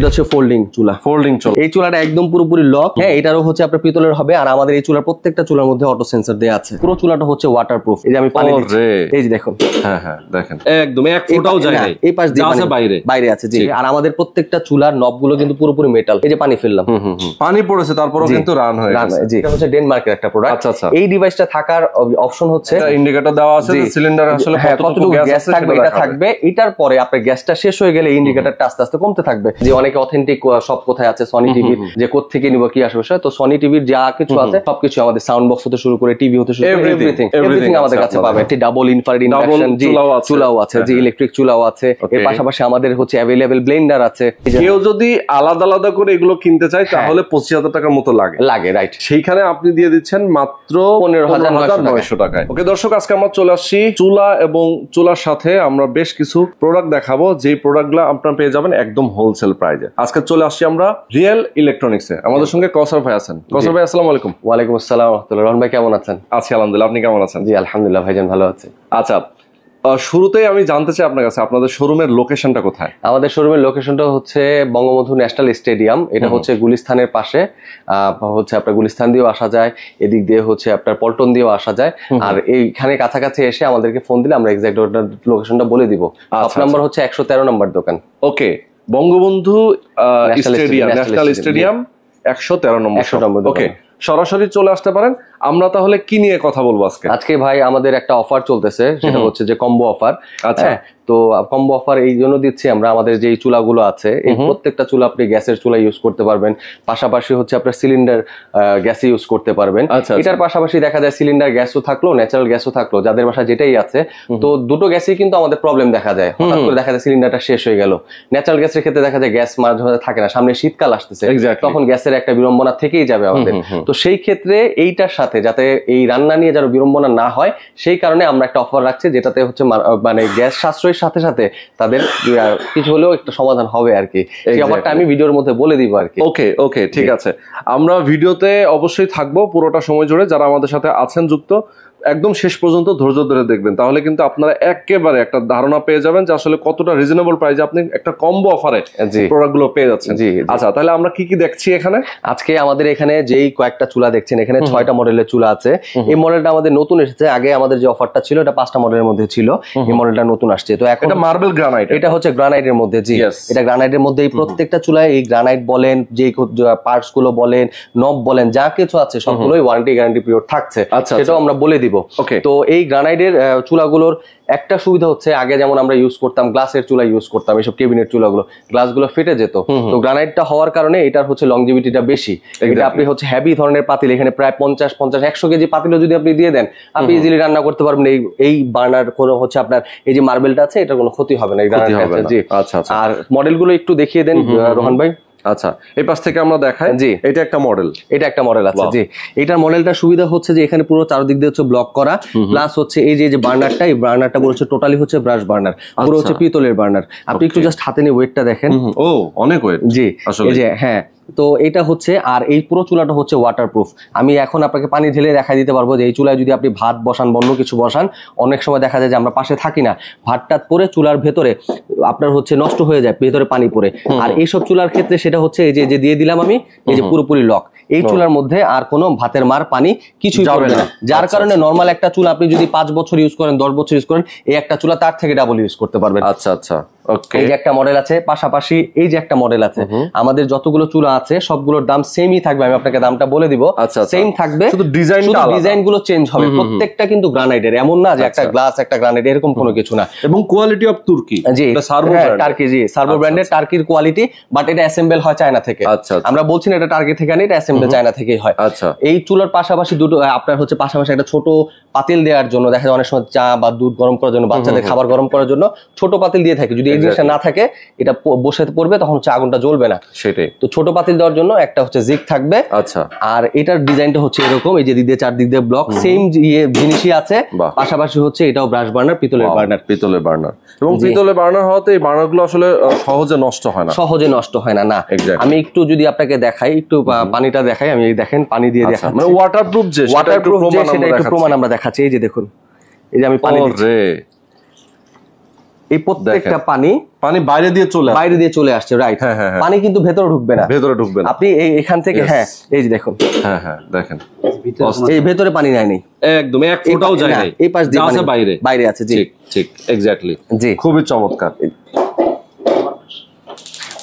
এটা হচ্ছে ফোল্ডিং চুলা ফোল্ডিং চুলা এই চুলাটা একদম পুরোপুরি লক হ্যাঁ এটারও হচ্ছে আপনার পিতলের হবে আর আমাদের এই চুলার প্রত্যেকটা চুলার মধ্যে অটো সেন্সর দেওয়া আছে পুরো চুলাটা হচ্ছে ওয়াটারপ্রুফ এই যে আমি পানি দিচ্ছি এই যে দেখুন হ্যাঁ হ্যাঁ দেখেন একদম এক ফোঁটাও যায় না এই পাশ দিয়ে আছে মানে বাইরে বাইরে আছে জি আর আমাদের প্রত্যেকটা চুলার নব গুলো কিন্তু পুরোপুরি মেটাল এই যে পানি ফেললাম হুম হুম পানি পড়েছে তারপরও কিন্তু রান হয়ে গেছে জি এটা হচ্ছে ডেনমার্কের একটা প্রোডাক্ট আচ্ছা আচ্ছা এই ডিভাইসটা থাকার অপশন হচ্ছে ইন্ডিকেটর দেওয়া আছে সিলিন্ডার আসলে হ্যাঁ, কতটুকু গ্যাস থাকবে এটা থাকবে এটার পরে আপনার গ্যাসটা শেষ হয়ে গেলে ইন্ডিকেটরটা আস্তে আস্তে কমতে থাকবে যে অনেক অনেক অথেন্টিক সব কোথায় আছে সনি টিভি যে কোথেকে নিব কি আসবে তো সনি টিভির যা কিছু আছে সবকিছু আমাদের সাউন্ড বক্স হতে শুরু করে টিভি হতে শুরু এভরিথিং এভরিথিং আমাদের কাছে পাবে একটি ডাবল ইনফ্রারেড ইন্ডাকশন চুলাও আছে যে ইলেকট্রিক হ্যাঁ। চুলাও আছে এর পাশাপাশি আমাদের হচ্ছে অ্যাভেলেবল ব্লেন্ডার আছে কেউ যদি আলাদা আলাদা করে এগুলো কিনতে চায় হ্যাঁ। তাহলে পঁচিশ হাজার টাকার মতো লাগে লাগে রাইট সেইখানে আপনি দিয়ে দিচ্ছেন মাত্র পনেরো হাজার নয়শো টাকায় ওকে দর্শক আজকে আমরা চলে আসছি চুলা এবং চুলার সাথে আমরা বেশ কিছু প্রোডাক্ট দেখাবো যে প্রোডাক্ট গুলা আপনার পেয়ে যাবেন একদম হোলসেল প্রাইস আজকে চলে আসছি আমরা রিয়েল ইলেকট্রনিক্সে আমাদের সঙ্গে কৌসর ভাই আছেন কৌসর ভাই আসসালামু আলাইকুম ওয়ালাইকুম আসসালাম রহমতুল্লাহ রহমান ভাই কেমন আছেন আছি আলহামদুলিল্লাহ আপনি কেমন আছেন জি আলহামদুলিল্লাহ ভাইজান ভালো আছে আচ্ছা শুরুতেই আমি জানতে চাই আপনার কাছে আপনাদের শোরুমের লোকেশনটা কোথায় আমাদের শোরুমের লোকেশনটা হচ্ছে বঙ্গবন্ধু ন্যাশনাল স্টেডিয়াম এটা হচ্ছে গুলিস্থানের পাশে হচ্ছে আপনার গুলিস্থান দিয়েও আসা যায় এদিক দিয়ে হচ্ছে আপনার পল্টন দিয়েও আসা যায় আর এইখানে কাছাকাছি এসে আমাদেরকে ফোন দিলে আমরা এক্সাক্ট লোকেশনটা বলে দিব আপনার আচ্ছা, নাম্বার আচ্ছা। হচ্ছে একশো তেরো নাম্বার দোকান okay Bangabandhu stadium national stadium একশো তেরো নম্বর ওকে সরাসরি চলে আসতে পারেন আমরা তাহলে কি নিয়ে কথা বলবো আজকে আজকে ভাই আমাদের একটা অফার চলতেছে সেটা হচ্ছে যে কম্বো অফার আচ্ছা হ্যাঁ, তো কম্বো অফার এই জন্য দিচ্ছি আমরা আমাদের যে চুলাগুলো আছে এই প্রত্যেকটা চুলা আপনি গ্যাসের চুলা ইউজ করতে পারবেন পাশাপাশি হচ্ছে আপনার সিলিন্ডার গ্যাস ইউজ করতে পারবেন আচ্ছা, আচ্ছা। এটার পাশাপাশি দেখা যায় সিলিন্ডার গ্যাসও থাকলো ন্যাচারাল গ্যাসও থাকলো যাদের বাসা যেটাই আছে তো দুটো গ্যাসেই কিন্তু আমাদের প্রবলেম দেখা যায় হঠাৎ করে দেখা যায় সিলিন্ডারটা শেষ হয়ে গেল ন্যাচারাল গ্যাসের ক্ষেত্রে দেখা যায় গ্যাস মাঝে মাঝে থাকে না সামনে শীতকাল আসতেছে তখন গ্যাসের একটা বিড়ম্বনা থেকেই যাবে আমাদের তো সেই ক্ষেত্রে এইটার সাথে সাথে যাতে এই রান্না নিয়ে যেন বিড়ম্বনা না হয় সেই কারণে আমরা একটা অফার রাখছি যেটাতে হচ্ছে মানে গ্যাস সাশ্রয়ের সাথে সাথে তাদের কিছু হলেও একটা সমাধান হবে আর কি ব্যাপারটা অফারটা আমি ভিডিওর মধ্যে বলে দিব আর কি ওকে ওকে ঠিক আছে আমরা ভিডিওতে অবশ্যই থাকবো পুরোটা সময় জুড়ে যারা আমাদের সাথে আছেন যুক্ত একদম শেষ পর্যন্ত ধৈর্য ধরে দেখবেন তাহলে কিন্তু আপনারা একেবারে একটা ধারণা পেয়ে যাবেন যে আসলে কতটা রিজনেবল প্রাইস আপনি একটা কম্বো অফারে জি প্রোডাক্টগুলো পেয়ে যাচ্ছেন জি আচ্ছা তাহলে আমরা কি কি দেখছি এখানে আজকে আমাদের এখানে যেই কয়েকটা চুলা দেখছেন এখানে ছয়টা মডেলের চুলা আছে এই মডেলটা আমাদের নতুন এসেছে আগে আমাদের যে অফারটা ছিল এটা পাঁচটা মডেলের মধ্যে ছিল এই মডেলটা নতুন আসছে তো এখন এটা মার্বেল গ্রানাইট এটা হচ্ছে গ্রানাইটের মধ্যে জি এটা গ্রানাইটের মধ্যে এই প্রত্যেকটা চুলায় এই গ্রানাইট বলেন যে পার্টস গুলো বলেন নব বলেন যা কিছু আছে সবগুলোই ওয়ারেন্টি গ্যারান্টি পিরিয়ড থাকছে আচ্ছা সেটাও আচ্ছা। আমরা বলে দিই দিব ওকে তো এই গ্রানাইডের চুলাগুলোর একটা সুবিধা হচ্ছে আগে যেমন আমরা ইউজ করতাম গ্লাসের চুলা ইউজ করতাম এসব কেবিনেট চুলাগুলো গ্লাসগুলো ফেটে যেত তো গ্রানাইডটা হওয়ার কারণে এটার হচ্ছে লংজিভিটিটা বেশি এটা আপনি হচ্ছে হ্যাভি ধরনের পাতিল এখানে প্রায় পঞ্চাশ পঞ্চাশ একশো কেজি পাতিলও যদি আপনি দিয়ে দেন আপনি ইজিলি রান্না করতে পারবেন এই এই বার্নার কোনো হচ্ছে আপনার এই যে মার্বেলটা আছে এটা কোনো ক্ষতি হবে না এই আচ্ছা, আচ্ছা। আর মডেলগুলো একটু দেখিয়ে দেন রোহান ভাই আচ্ছা এই পাশ থেকে আমরা দেখাই জি এটা একটা মডেল এটা একটা মডেল আছে জি এটার মডেলটা সুবিধা হচ্ছে যে এখানে পুরো চারদিক দিয়ে হচ্ছে ব্লক করা প্লাস হচ্ছে এই যে বার্নারটা এই বার্নারটা বলছে টোটালি হচ্ছে ব্রাশ বার্নার পুরো আচ্ছা। হচ্ছে পিতলের বার্নার আপনি একটু জাস্ট হাতে নিয়ে ওয়েটটা দেখেন ও অনেক ওয়েট জি আসলে হ্যাঁ তো এটা হচ্ছে আর এই পুরো চুলাটা হচ্ছে ওয়াটারপ্রুফ আমি এখন আপনাকে পানি ঢেলে দেখা দিতে পারবো যে এই চুলায় যদি আপনি ভাত বসান বন্য কিছু বসান অনেক সময় দেখা যায় যে আমরা পাশে থাকি না ভাতটা পরে চুলার ভেতরে আপনার হচ্ছে নষ্ট হয়ে যায় ভেতরে পানি পরে আর এইসব চুলার ক্ষেত্রে সেটা হচ্ছে এই যে দিয়ে দিলাম আমি এই যে পুরোপুরি লক এই চুলার মধ্যে আর কোনো ভাতের মার পানি কিছুই যাবে না যার আচ্ছা, কারণে নর্মাল আচ্ছা। একটা চুলা আপনি যদি পাঁচ বছর ইউজ করেন দশ বছর ইউজ করেন এই একটা চুলা তার থেকে ডাবল ইউজ করতে পারবেন আচ্ছা আচ্ছা এই যে একটা মডেল আছে পাশাপাশি এই যে একটা মডেল আছে আমাদের যতগুলো চুলা আছে সবগুলোর দাম সেমই থাকবে আমি আপনাকে দামটা বলে দিব সেম আচ্ছা, আচ্ছা। থাকবে শুধু ডিজাইন ডিজাইন গুলো চেঞ্জ হবে প্রত্যেকটা কিন্তু গ্রানাইটের এমন না যে একটা গ্লাস আচ্ছা। একটা গ্রানাইট এরকম কোনো কিছু না এবং কোয়ালিটি অফ তুর্কি জি সার্ভো টার্কি হ্যাঁ, জি সার্ভো ব্র্যান্ডের টার্কির কোয়ালিটি বাট এটা অ্যাসেম্বল হয় চায়না থেকে আমরা বলছি না এটা টার্কি থেকে না এটা অ্যাসেম্বল চায়না থেকেই হয় আচ্ছা এই চুলার পাশাপাশি দুটো আপনার হচ্ছে পাশাপাশি একটা ছোট পাতিল দেওয়ার জন্য দেখা যায় অনেক সময় চা বা দুধ গরম করার জন্য বাচ্চাদের খাবার গরম করার জন্য ছোট পাতিল দিয়ে থাকে যদি জিনিসটা না থাকে এটা বসে পড়বে তখন হচ্ছে আগুনটা জ্বলবে না সেটাই তো ছোট পাতিল দেওয়ার জন্য একটা হচ্ছে জিগ থাকবে আচ্ছা আর এটার ডিজাইনটা হচ্ছে এরকম এই যে দিদে চার চারদিক দিয়ে ব্লক সেম ইয়ে জিনিসই আছে পাশাপাশি হচ্ছে এটাও ব্রাশ বার্নার পিতলের বার্নার পিতলের বার্নার এবং পিতলের বার্নার হওয়াতে এই বার্নারগুলো আসলে সহজে নষ্ট হয় না সহজে নষ্ট হয় না না আমি একটু যদি আপনাকে দেখাই একটু পানিটা দেখাই আমি দেখেন পানি দিয়ে আচ্ছা, দেখাই মানে ওয়াটারপ্রুফ যে ওয়াটারপ্রুফ যে সেটা একটু প্রমাণ আমরা দেখাচ্ছি এই যে দেখুন এই যে আমি পানি দিচ্ছি এই প্রত্যেকটা পানি পানি বাইরে দিয়ে চলে বাইরে দিয়ে চলে আসছে রাইট হ্যাঁ, হ্যাঁ, হ্যাঁ। পানি কিন্তু ভেতরে ঢুকবে না ভেতরে ঢুকবে না আপনি এখান থেকে হ্যাঁ এই যে দেখুন হ্যাঁ হ্যাঁ দেখেন এই ভেতরে পানি নাই নাই একদম এক ফোঁটাও যায় নাই এই পাশ দিয়ে আছে বাইরে বাইরে আছে জি ঠিক ঠিক এক্স্যাক্টলি জি খুবই চমৎকার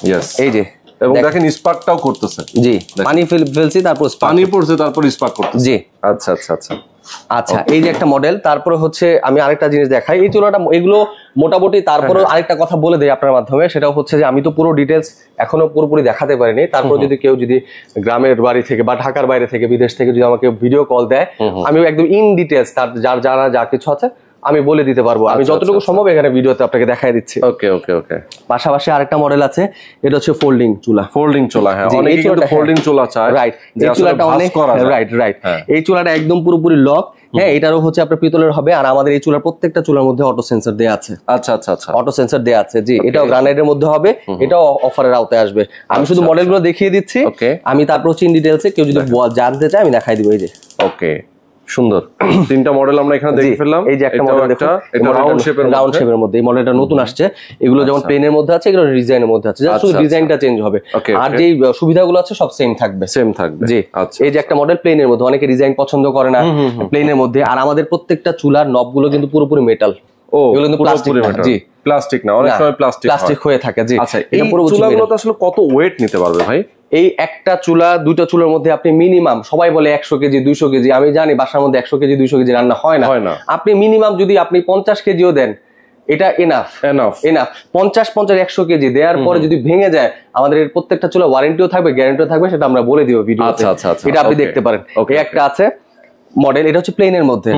ইয়েস এই যে এবং দেখেন স্পার্কটাও করতেছে জি পানি ফেলছি তারপর পানি পড়ছে তারপর স্পার্ক করতেছে জি আচ্ছা আচ্ছা আচ্ছা আচ্ছা এই যে একটা মডেল তারপরে হচ্ছে আমি আরেকটা জিনিস দেখাই এই তুলনাটা এগুলো মোটামুটি তারপরে হ্যাঁ। আরেকটা কথা বলে দেয় আপনার মাধ্যমে সেটা হচ্ছে যে আমি তো পুরো ডিটেলস এখনো পুরোপুরি দেখাতে পারিনি তারপর যদি কেউ যদি গ্রামের বাড়ি থেকে বা ঢাকার বাইরে থেকে বিদেশ থেকে যদি আমাকে ভিডিও কল দেয় আমি একদম ইন ডিটেলস তার যার যারা যা কিছু আছে আমি বলে দিতে পারবো আমি আচ্ছা, যতটুকু আচ্ছা, সম্ভব আচ্ছা। এখানে ভিডিওতে আপনাকে দেখাই দিচ্ছি ওকে ওকে ওকে পাশাপাশি আরেকটা মডেল আছে এটা হচ্ছে ফোল্ডিং চুলা ফোল্ডিং চুলা হ্যাঁ অনেকে কিন্তু ফোল্ডিং হ্যাঁ। চুলা চায় রাইট এই চুলাটা অনেক রাইট রাইট হ্যাঁ। এই চুলাটা একদম পুরোপুরি লক হ্যাঁ এটারও হচ্ছে আপনার পিতলের হবে আর আমাদের এই চুলার প্রত্যেকটা চুলার মধ্যে অটো সেন্সর দেয়া আছে আচ্ছা আচ্ছা আচ্ছা অটো সেন্সর দেয়া আছে জি এটাও গ্রানাইটের মধ্যে হবে এটাও অফারের আওতায় আসবে আমি শুধু মডেলগুলো দেখিয়ে দিচ্ছি আমি তারপর চিন ইন ডিটেলসে কেউ যদি জানতে চায় আমি দেখাই দিব এই যে ওকে সুন্দর তিনটা মডেল আমরা এখানে দেখে ফেললাম এই যে একটা মডেল দেখুন এটা রাউন্ড শেপের রাউন্ড শেপের মধ্যে এই মডেলটা নতুন আসছে এগুলো যেমন প্লেনের আচ্ছা। মধ্যে আছে এগুলো ডিজাইনের মধ্যে আছে জাস্ট শুধু ডিজাইনটা আচ্ছা, আচ্ছা। চেঞ্জ হবে আর যেই সুবিধাগুলো আছে সব সেম থাকবে সেম থাকবে জি আচ্ছা এই যে একটা মডেল প্লেনের মধ্যে অনেকে ডিজাইন পছন্দ করে না প্লেনের মধ্যে আর আমাদের প্রত্যেকটা চুলার নব গুলো কিন্তু পুরোপুরি মেটাল ও এগুলো কিন্তু প্লাস্টিক জি প্লাস্টিক না অনেক সময় প্লাস্টিক প্লাস্টিক হয়ে থাকে জি আচ্ছা এই চুলাগুলো তো আসলে কত ওয়েট নিতে পারবে ভাই এই একটা চুলা দুটো চুলার মধ্যে আপনি মিনিমাম সবাই বলে একশো কেজি দুইশো কেজি আমি জানি বাসার মধ্যে একশো কেজি দুইশো কেজি রান্না হয় না আপনি মিনিমাম যদি আপনি পঞ্চাশ কেজিও দেন এটা এনাফ এনাফ এনাফ পঞ্চাশ পঞ্চাশ একশো কেজি দেওয়ার পরে যদি ভেঙে যায় আমাদের প্রত্যেকটা চুলা ওয়ারেন্টিও থাকবে গ্যারেন্টিও থাকবে সেটা আমরা বলে দিব ভিডিও আচ্ছা, আচ্ছা, আচ্ছা, এটা আপনি দেখতে পারেন একটা আছে মডেল এটা হচ্ছে প্লেনের মধ্যে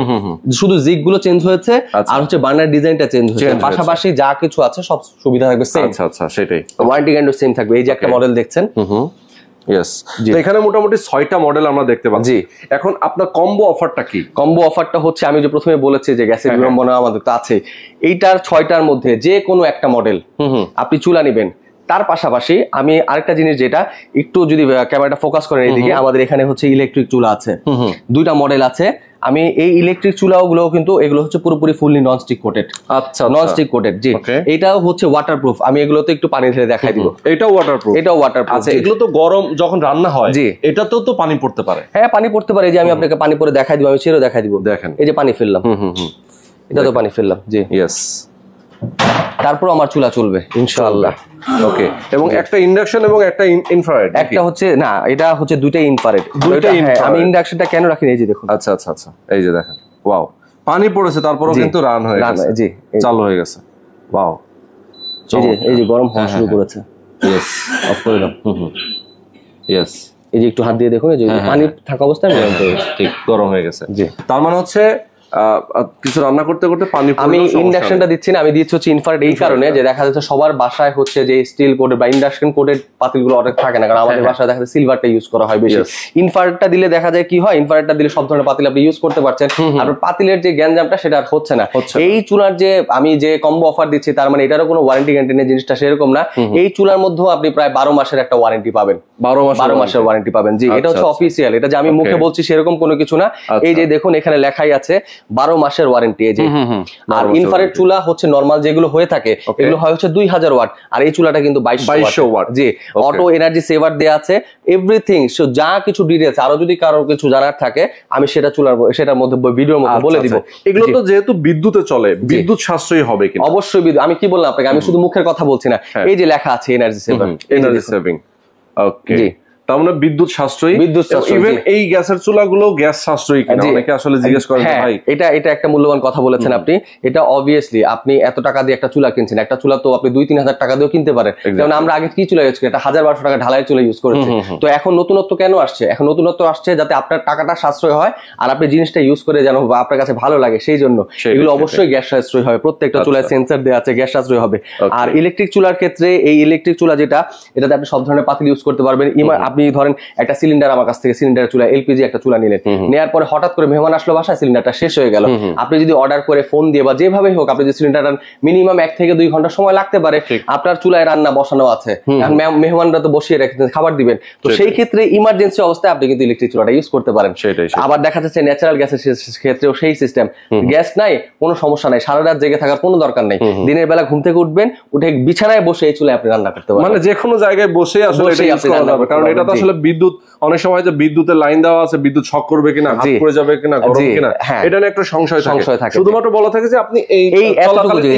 শুধু জিগ গুলো চেঞ্জ হয়েছে আর আচ্ছা। হচ্ছে বার্নার ডিজাইনটা চেঞ্জ হয়েছে পাশাপাশি যা কিছু আছে সব সুবিধা থাকবে সেম আচ্ছা আচ্ছা সেটাই ওয়ারেন্টি গ্যারান্টি সেম থাকবে এই যে একটা মডেল দেখছেন ইয়েস এখানে মোটামুটি ছয়টা মডেল আমরা দেখতে পাচ্ছি এখন আপনার কম্বো অফারটা কি কম্বো অফারটা হচ্ছে আমি যে প্রথমে বলেছি যে গ্যাসের হ্যাঁ, হ্যাঁ। বিড়ম্বনা আমাদের তো আছে এইটার ছয়টার মধ্যে যে কোনো একটা মডেল আপনি চুলা নেবেন তার পাশাপাশি আমি আরেকটা জিনিস যেটা একটু যদি ক্যামেরাটা ফোকাস করেন এদিকে আমাদের এখানে হচ্ছে ইলেকট্রিক চুলা আছে দুইটা মডেল আছে আমি এই ইলেকট্রিক চুলাও গুলো কিন্তু এগুলো হচ্ছে পুরোপুরি ফুললি নন স্টিক কোটেড আচ্ছা নন স্টিক কোটেড জি এটাও হচ্ছে ওয়াটারপ্রুফ আমি এগুলোতে একটু পানি ঢেলে দেখাই দিব এটাও প্রুফ এটাও প্রুফ আচ্ছা এগুলো তো গরম যখন রান্না হয় জি এটাতেও তো পানি পড়তে পারে হ্যাঁ পানি পড়তে পারে যে আমি আপনাকে পানি পরে দেখাই দিব আমি সেটাও দেখাই দিব দেখেন এই যে পানি ফেললাম হুম হুম এটা তো পানি ফেললাম জি ইয়েস তারপর আমার চুলা চলবে ইনশাআল্লাহ ওকে এবং একটা ইন্ডাকশন এবং একটা ইনফ্রারেড একটা হচ্ছে না এটা হচ্ছে দুইটা ইনফ্রারেড দুইটা আমি ইন্ডাকশনটা কেন রাখি এই যে দেখুন আচ্ছা আচ্ছা আচ্ছা এই যে দেখেন ওয়াও পানি পড়েছে তারপরেও কিন্তু রান হয়ে গেছে জি চালু হয়ে গেছে ওয়াও এই যে এই যে গরম হওয়া হ্যাঁ, শুরু হ্যাঁ, করেছে ইয়েস হ্যাঁ। অফ করে দাও ইয়েস এই যে একটু হাত দিয়ে দেখুন এই যে পানি থাকা অবস্থায় গরম হয়ে গেছে ঠিক গরম হয়ে গেছে জি তার মানে হচ্ছে কিছু রান্না করতে করতে পানি আমি ইন্ডাকশনটা দিচ্ছি না আমি দিচ্ছি হচ্ছে ইনফার্ট এই কারণে যে দেখা যাচ্ছে সবার বাসায় হচ্ছে যে স্টিল কোটেড বা ইন্ডাকশন কোটেড পাতিলগুলো অনেক থাকে না কারণ আমাদের হ্যাঁ, হ্যাঁ। বাসায় দেখা যায় সিলভারটা ইউজ করা হয় বেশি ইনফার্টটা দিলে দেখা যায় কি হয় ইনফার্টটা দিলে সব ধরনের পাতিল আপনি ইউজ করতে পারছেন আপনার পাতিলের যে গ্যাঞ্জামটা সেটা আর হচ্ছে না এই চুলার যে আমি যে কম্বো অফার দিচ্ছি তার মানে এটারও কোনো ওয়ারেন্টি গ্যারেন্টি জিনিসটা সেরকম না এই চুলার মধ্যেও আপনি প্রায় বারো মাসের একটা ওয়ারেন্টি পাবেন বারো মাস বারো মাসের ওয়ারেন্টি পাবেন জি আচ্ছা, এটা হচ্ছে অফিসিয়াল আচ্ছা। এটা যে আমি মুখে বলছি সেরকম কোনো কিছু না এই আচ্ছা। যে দেখুন এখানে লেখাই আছে বারো মাসের ওয়ারেন্টি এই যে আর ইনফ্রারেড চুলা হচ্ছে নর্মাল যেগুলো হয়ে থাকে এগুলো হয় হচ্ছে দুই হাজার ওয়াট আর এই চুলাটা কিন্তু বাইশশো ওয়াট জি অটো এনার্জি সেভার দেওয়া আছে এভরিথিং সো যা কিছু ডিটেলস আরো যদি কারো কিছু জানার থাকে আমি সেটা চুলার সেটার মধ্যে ভিডিওর মধ্যে বলে আচ্ছা, দিব আচ্ছা। এগুলো তো যেহেতু বিদ্যুতে চলে বিদ্যুৎ সাশ্রয়ী হবে কিন্তু অবশ্যই বিদ্যুৎ আমি কি বললাম আপনাকে আমি শুধু মুখের কথা বলছি না হ্যাঁ। এই যে লেখা আছে energy saving energy saving okay জি তার মানে বিদ্যুৎ সাশ্রয়ী বিদ্যুৎ ইভেন এই গ্যাসের চুলাগুলো গ্যাস সাশ্রয়ী কিনা অনেকে আসলে জিজ্ঞেস করেন হ্যাঁ, ভাই এটা এটা একটা মূল্যবান কথা বলেছেন আপনি এটা অবভিয়াসলি আপনি এত টাকা দিয়ে একটা চুলা কিনছেন একটা চুলা তো আপনি দুই তিন হাজার টাকা দিয়েও কিনতে পারেন আমরা আগে কি চুলা ইউজ করি হাজার বারোশো টাকা ঢালাই চুলা ইউজ করেছি তো এখন নতুনত্ব কেন আসছে এখন নতুনত্ব আসছে যাতে আপনার টাকাটা সাশ্রয় হয় আর আপনি জিনিসটা ইউজ করে যেন আপনার কাছে ভালো লাগে সেই জন্য এগুলো অবশ্যই গ্যাস সাশ্রয় হবে প্রত্যেকটা আচ্ছা। চুলায় সেন্সার দেওয়া আছে গ্যাস সাশ্রয় হবে আর ইলেকট্রিক চুলার ক্ষেত্রে এই ইলেকট্রিক চুলা যেটা এটাতে আপনি সব ধরনের পাতিল ইউজ করতে পারবেন আপনি আপনি ধরেন একটা সিলিন্ডার আমার কাছ থেকে সিলিন্ডার চুলা এলপিজি একটা চুলা নিলেন নেওয়ার পরে হঠাৎ করে মেহমান আসলো বাসায় সিলিন্ডারটা শেষ হয়ে গেল আপনি যদি অর্ডার করে ফোন দিয়ে বা যেভাবেই হোক আপনি যদি সিলিন্ডারটা মিনিমাম এক থেকে দুই ঘন্টা সময় লাগতে পারে আপনার চুলায় রান্না বসানো আছে মেহমানরা তো বসিয়ে রেখেছেন খাবার দিবেন তো সেই ক্ষেত্রে ইমার্জেন্সি অবস্থায় আপনি কিন্তু ইলেকট্রিক চুলাটা ইউজ করতে পারেন আবার দেখা যাচ্ছে ন্যাচারাল গ্যাসের ক্ষেত্রেও সেই সিস্টেম গ্যাস নাই কোনো সমস্যা নাই সারা রাত জেগে থাকার কোনো দরকার নেই দিনের বেলা ঘুম থেকে উঠবেন উঠে বিছানায় বসে এই চুলায় আপনি রান্না করতে পারেন মানে যে কোনো জায়গায় বসে আসলে কারণ এটা সাথে আসলে বিদ্যুৎ অনেক সময় যে বিদ্যুতের লাইন দেওয়া আছে বিদ্যুৎ শক করবে কিনা হাত পড়ে যাবে কিনা গরম কিনা হ্যাঁ। এটা নিয়ে একটা সংশয় সংশয় থাকে শুধুমাত্র বলা থাকে যে আপনি এই এই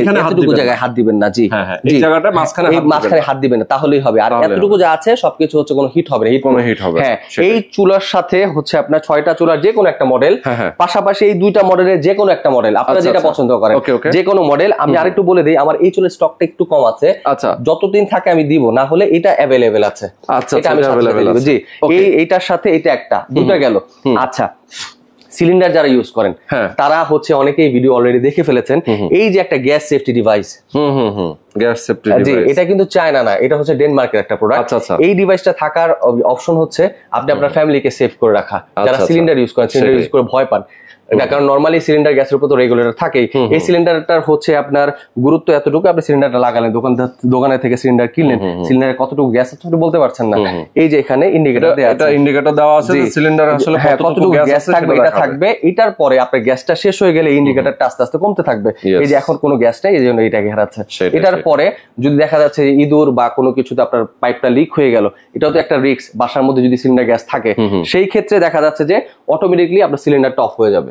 এখানে হাতটুকু জায়গায় হাত দিবেন না জি হ্যাঁ, হ্যাঁ, এই জায়গাটা মাঝখানে হাত মাঝখানে হাত দিবেন না তাহলেই হবে আর এতটুকু যা আছে সবকিছু হচ্ছে কোনো হিট হবে হিট কোনো হিট হবে হ্যাঁ এই চুলার সাথে হচ্ছে আপনার ছয়টা চুলার যে কোনো একটা মডেল পাশাপাশি এই দুইটা মডেলের যে কোনো একটা মডেল আপনারা আচ্ছা, যেটা আচ্ছা। পছন্দ করেন যে কোনো মডেল আমি আরেকটু বলে দিই আমার এই চুলের স্টকটা একটু কম আছে আচ্ছা যতদিন থাকে আমি দিব না হলে এটা অ্যাভেলেবেল আছে আচ্ছা এটা আচ্ছা, আমি জি এই এইটার সাথে এটা একটা গেল আচ্ছা সিলিন্ডার যারা ইউজ করেন হ্যাঁ। তারা হচ্ছে অনেকেই ভিডিও অলরেডি দেখে ফেলেছেন এই যে একটা gas safety device gas safety device এটা কিন্তু চায়না না এটা হচ্ছে ডেনমার্কের একটা প্রোডাক্ট আচ্ছা, আচ্ছা। এই ডিভাইসটা থাকার অপশন হচ্ছে আপনি আপনার ফ্যামিলিকে সেভ করে রাখা আচ্ছা, যারা সিলিন্ডার ইউজ করেন সিলিন্ডার ইউজ করে ভয় পান কারণ নর্মালি সিলিন্ডার গ্যাসের উপর তো রেগুলেটর থাকেই এই সিলিন্ডারটার হচ্ছে আপনার গুরুত্ব এতটুকু আপনি সিলিন্ডারটা লাগালেন দোকান দোকানে থেকে সিলিন্ডার কিনলেন সিলিন্ডারে কতটুকু গ্যাস আছে বলতে পারছেন না এই যে এখানে ইন্ডিকেটর দেওয়া আছে ইন্ডিকেটর হ্যাঁ, দেওয়া আছে সিলিন্ডার আসলে কতটুকু গ্যাস থাকবে এটা থাকবে এটার পরে আপনার গ্যাসটা শেষ হয়ে গেলে ইন্ডিকেটরটা আস্তে আস্তে কমতে থাকবে এই যে এখন কোনো গ্যাস নেই এই জন্য এটাকে হারাচ্ছে এটার পরে যদি দেখা যাচ্ছে ইঁদুর বা কোনো কিছুতে আপনার পাইপটা লিক হয়ে গেল এটাও তো একটা রিস্ক বাসার মধ্যে যদি সিলিন্ডার গ্যাস থাকে সেই ক্ষেত্রে দেখা যাচ্ছে যে অটোমেটিকলি আপনার সিলিন্ডারটা অফ হয়ে যাবে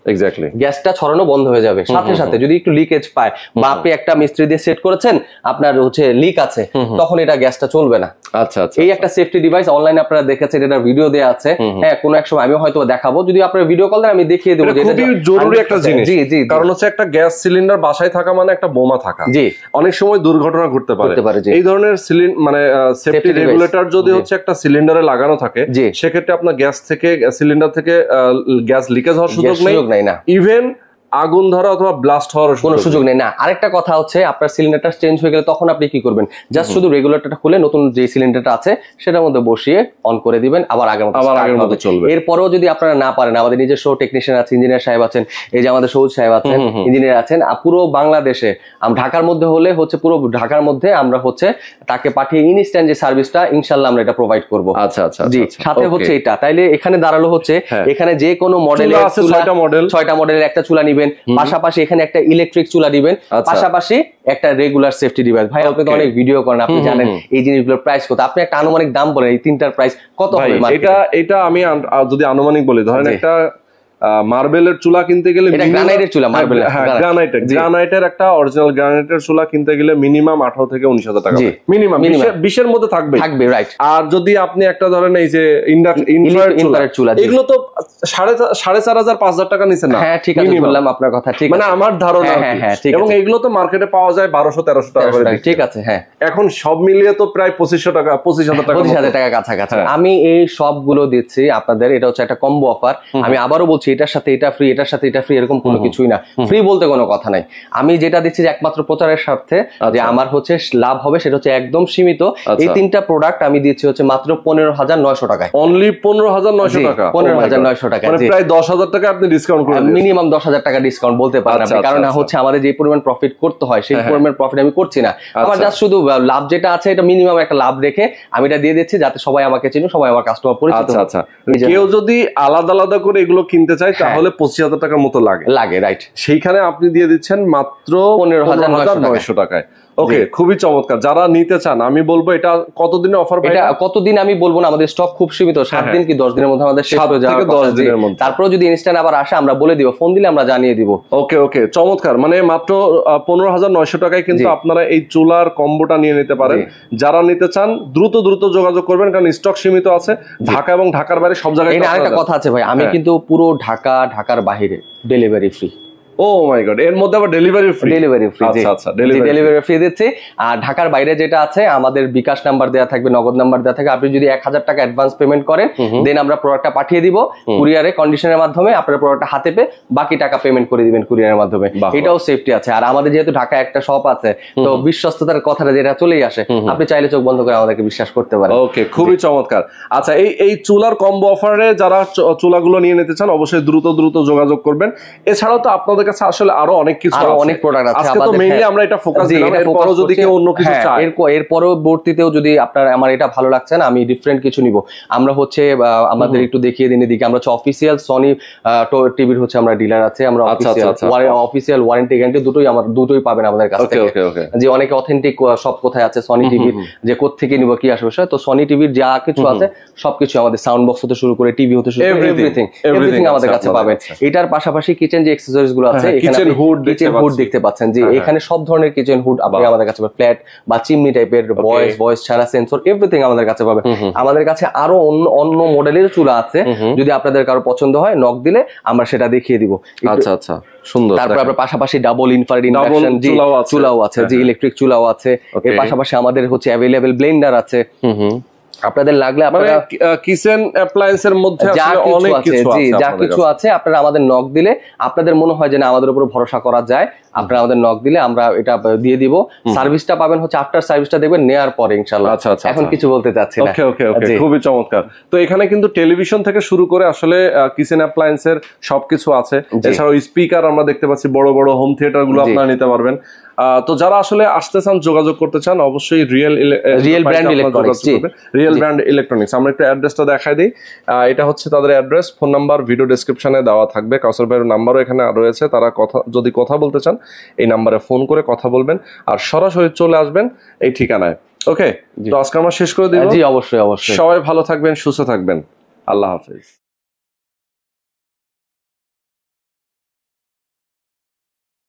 গ্যাসটা ছড়ানো বন্ধ হয়ে যাবে সাথে সাথে যদি একটু লিকেজ পায় বা আপনি একটা মিস্ত্রি দিয়ে সেট করেছেন আপনার হচ্ছে লিক আছে তখন এটা গ্যাসটা চলবে না আচ্ছা আচ্ছা এই আচ্ছা। একটা সেফটি ডিভাইস অনলাইনে আপনারা দেখেছেন ভিডিও দেয়া আছে হ্যাঁ কোনো এক সময় আমি হয়তো দেখাবো যদি আপনার ভিডিও কল দেন আমি দেখিয়ে দেবো জরুরি একটা হ্যাঁ, জিনিস জি জি কারণ হচ্ছে একটা গ্যাস সিলিন্ডার বাসায় থাকা মানে একটা বোমা থাকা জি অনেক সময় দুর্ঘটনা ঘটতে পারে এই ধরনের মানে সেফটি রেগুলেটর যদি হচ্ছে একটা সিলিন্ডারে লাগানো থাকে সেক্ষেত্রে আপনার গ্যাস থেকে সিলিন্ডার থেকে গ্যাস লিকেজ হওয়ার সুযোগ নেই নাই না ইভেন আগুন ধরা অথবা ব্লাস্ট হওয়ার কোনো সুযোগ নেই না আরেকটা কথা হচ্ছে আপনার সিলিন্ডারটা চেঞ্জ হয়ে গেলে তখন আপনি কি করবেন জাস্ট শুধু রেগুলেটরটা খুলে নতুন যে সিলিন্ডারটা আছে সেটার মধ্যে বসিয়ে অন করে দিবেন আবার আগের মতো আবার আগের মতো চলবে এরপরেও যদি আপনারা না পারেন আমাদের নিজস্ব টেকনিশিয়ান আছে ইঞ্জিনিয়ার সাহেব আছেন এই যে আমাদের সৌজ সাহেব আছেন ইঞ্জিনিয়ার আছেন আর পুরো বাংলাদেশে ঢাকার মধ্যে হলে হচ্ছে পুরো ঢাকার মধ্যে আমরা হচ্ছে তাকে পাঠিয়ে ইনস্ট্যান্ট যে সার্ভিসটা ইনশাল্লাহ আমরা এটা প্রোভাইড করব আচ্ছা আচ্ছা, আচ্ছা জি আচ্ছা। সাথে হচ্ছে এটা তাইলে এখানে দাঁড়ালো হচ্ছে হ্যাঁ। এখানে যে কোনো মডেলের ছয়টা মডেল ছয়টা মডেলের একটা চুলা নিবে দিবেন পাশাপাশি এখানে একটা ইলেকট্রিক চুলা দিবেন আচ্ছা। পাশাপাশি একটা রেগুলার সেফটি ডিভাইস ভাই আপনি তো অনেক ভিডিও করেন আপনি জানেন এই জিনিসগুলোর প্রাইস কত আপনি একটা আনুমানিক দাম বলেন এই তিনটার প্রাইস কত হবে এটা এটা আমি যদি আনুমানিক বলি ধরেন একটা মার্বেলের চুলা কিনতে গেলে গ্রানাইটের চুলা হ্যাঁ, হ্যাঁ, একটা অরিজিনাল গ্রানাইটের চুলা কিনতে গেলে মিনিমাম আঠারো থেকে উনিশ হাজার টাকা মিনিমাম বিশের মধ্যে থাকবে থাকবে রাইট আর যদি আপনি একটা ধরেন এই যে চুলা এগুলো তো হ্যাঁ, ঠিক মানে আছে আমার ধারণা হ্যাঁ হ্যাঁ ঠিক এবং এগুলো তো মার্কেটে পাওয়া যায় বারোশো তেরোশো টাকা করে ঠিক আছে হ্যাঁ এখন সব মিলিয়ে তো প্রায় পঁচিশশো টাকা পঁচিশ হাজার টাকা কাছাকাছি আমি এই সবগুলো দিচ্ছি আপনাদের এটা হচ্ছে একটা কম্বো অফার আমি আবারও বলছি এটার সাথে এটা ফ্রি এটার সাথে এটা ফ্রি এরকম কোনো কিছুই না ফ্রি বলতে কোনো কথা নাই আমি যেটা দিচ্ছি যে একমাত্র প্রচারের স্বার্থে যে আচ্ছা। আমার হচ্ছে লাভ হবে সেটা হচ্ছে একদম সীমিত এই আচ্ছা। তিনটা প্রোডাক্ট আমি দিচ্ছি হচ্ছে মাত্র পনেরো হাজার নয়শো টাকায় অনলি পনেরো হাজার নয়শো টাকা oh পনেরো হাজার নয়শো টাকা মানে প্রায় দশ হাজার টাকা আপনি ডিসকাউন্ট করেন মিনিমাম দশ হাজার টাকা ডিসকাউন্ট বলতে পারেন আচ্ছা, কারণ হচ্ছে আমাদের যে পরিমাণ প্রফিট করতে হয় সেই হ্যাঁ, হ্যাঁ। পরিমাণ প্রফিট আমি করছি না আমার জাস্ট শুধু লাভ যেটা আছে এটা মিনিমাম একটা লাভ রেখে আমি এটা দিয়ে দিচ্ছি যাতে সবাই আমাকে চিনুক সবাই আমার কাস্টমার পরিচিত আচ্ছা আচ্ছা কেউ যদি আলাদা আলাদা করে এগুলো কিনতে চাই হ্যাঁ। তাহলে পঁচিশ হাজার টাকার মতো লাগে লাগে রাইট সেইখানে আপনি দিয়ে দিচ্ছেন মাত্র পনেরো হাজার নয়শো টাকায় ওকে খুবই চমৎকার যারা নিতে চান আমি বলবো এটা কতদিনে অফার এটা কতদিন আমি বলবো না আমাদের স্টক খুব সীমিত হ্যাঁ, সাত হ্যাঁ। দিন কি দশ দিনের মধ্যে আমাদের শেষ হয়ে যাবে দশ দিনের মধ্যে তারপরে যদি ইনস্ট্যান্ট আবার আসে আমরা বলে দিব ফোন দিলে আমরা জানিয়ে দিব ওকে ওকে চমৎকার মানে মাত্র পনেরো হাজার নয়শো টাকায় কিন্তু আপনারা এই চুলার কম্বোটা নিয়ে নিতে পারেন যারা নিতে চান দ্রুত দ্রুত যোগাযোগ করবেন কারণ স্টক সীমিত আছে ঢাকা এবং ঢাকার বাইরে সব জায়গায় কথা আছে ভাই আমি হ্যাঁ। কিন্তু পুরো ঢাকা ঢাকার বাহিরে delivery free oh my god এর মধ্যে আবার ডেলিভারি ফ্রি ডেলিভারি ফ্রি আচ্ছা আচ্ছা ডেলিভারি ফ্রি দিচ্ছি আর ঢাকার বাইরে যেটা আছে আমাদের বিকাশ নাম্বার দেওয়া থাকবে নগদ নাম্বার দেওয়া থাকবে আপনি যদি টাকা অ্যাডভান্স পেমেন্ট করেন দেন আমরা প্রোডাক্টটা পাঠিয়ে দিব কুরিয়ারে কন্ডিশনের মাধ্যমে আপনার প্রোডাক্টটা হাতে বাকি টাকা পেমেন্ট করে দিবেন কুরিয়ারের মাধ্যমে এটাও সেফটি আছে আর আমাদের যেহেতু ঢাকা একটা শপ আছে তো বিশ্বস্ততার কথাটা যেটা চলেই আসে আপনি চাইলে চোখ বন্ধ করে আমাদেরকে বিশ্বাস করতে পারেন ওকে খুবই চমৎকার আচ্ছা এই এই চুলার কম্বো অফারে যারা চুলাগুলো নিয়ে নিতে চান অবশ্যই দ্রুত দ্রুত যোগাযোগ করবেন এছাড়াও তো আপনাদের কাছে আসলে আরো অনেক কিছু অনেক প্রোডাক্ট আছে আজকে তো মেইনলি হ্যাঁ। আমরা এটা ফোকাস দিলাম এরপরও যদি কেউ অন্য কিছু হ্যাঁ, চায় এর পরবর্তীতেও যদি আপনার আমার এটা ভালো লাগছে না আমি ডিফারেন্ট কিছু নিব আমরা হচ্ছে আমাদের একটু দেখিয়ে দিন এদিকে আমরা হচ্ছে অফিসিয়াল সনি টিভির হচ্ছে আমরা ডিলার আছে আমরা অফিসিয়াল ওয়ারেন্টি গ্যারান্টি দুটোই আমার দুটোই পাবেন আমাদের কাছ থেকে যে অনেক অথেন্টিক সব কোথায় আছে সনি টিভি যে কোথেকে নিব কি আসবে তো সনি টিভির যা কিছু আছে সবকিছু আমাদের সাউন্ড বক্স হতে শুরু করে টিভি হতে শুরু করে এভরিথিং এভরিথিং আমাদের কাছে পাবেন এটার পাশাপাশি কিচেন যে অ্যাক্সেসরিজ গুলো আছে হ্যাঁ, দেখতে পাচ্ছেন যে হ্যাঁ, এখানে হ্যাঁ। সব ধরনের কিচেন হুড আমাদের কাছে ফ্ল্যাট বা চিমনি টাইপের আমাদের কাছে পাবেন আমাদের কাছে আরো অন্য অন্য মডেলের চুলা আছে যদি আপনাদের কারো পছন্দ হয় নক দিলে আমরা সেটা দেখিয়ে দিব আচ্ছা আচ্ছা সুন্দর তারপর আপনার পাশাপাশি ডাবল ইনফারেড চুলাও আছে যে ইলেকট্রিক চুলাও আছে এর পাশাপাশি আমাদের হচ্ছে অ্যাভেলেবেল ব্লেন্ডার আছে আপনাদের লাগলে মানে, আপনারা কিচেন অ্যাপ্লায়েন্স এর মধ্যে অনেক কিছু আছে যা কিছু আছে আপনারা আমাদের নক দিলে আপনাদের মনে হয় যে না আমাদের উপর ভরসা করা যায় আপনারা আমাদের নক দিলে আমরা এটা দিয়ে দিব সার্ভিসটা পাবেন হচ্ছে আফটার সার্ভিসটা দেখবেন নেয়ার পরে ইনশাআল্লাহ আচ্ছা আচ্ছা এখন আচ্ছা। কিছু বলতে যাচ্ছি না ওকে ওকে ওকে খুবই চমৎকার তো এখানে কিন্তু টেলিভিশন থেকে শুরু করে আসলে কিচেন অ্যাপ্লায়েন্সের সবকিছু আছে এছাড়াও স্পিকার আমরা দেখতে পাচ্ছি বড় বড় হোম থিয়েটার গুলো আপনারা নিতে পারবেন তো যারা আসলে আসতে চান যোগাযোগ করতে চান অবশ্যই real real brand electronics real brand electronics আমরা একটু অ্যাড্রেসটা দেখাই দিই এটা হচ্ছে তাদের অ্যাড্রেস ফোন নাম্বার ভিডিও ডেসক্রিপশনে দেওয়া থাকবে কাউসার ভাইয়ের নাম্বারও এখানে রয়েছে তারা কথা যদি কথা বলতে চান এই নাম্বারে ফোন করে কথা বলবেন আর সরাসরি চলে আসবেন এই ঠিকানায় ওকে তো আজকে আমরা শেষ করে দিই জি অবশ্যই অবশ্যই সবাই ভালো থাকবেন সুস্থ থাকবেন আল্লাহ হাফিজ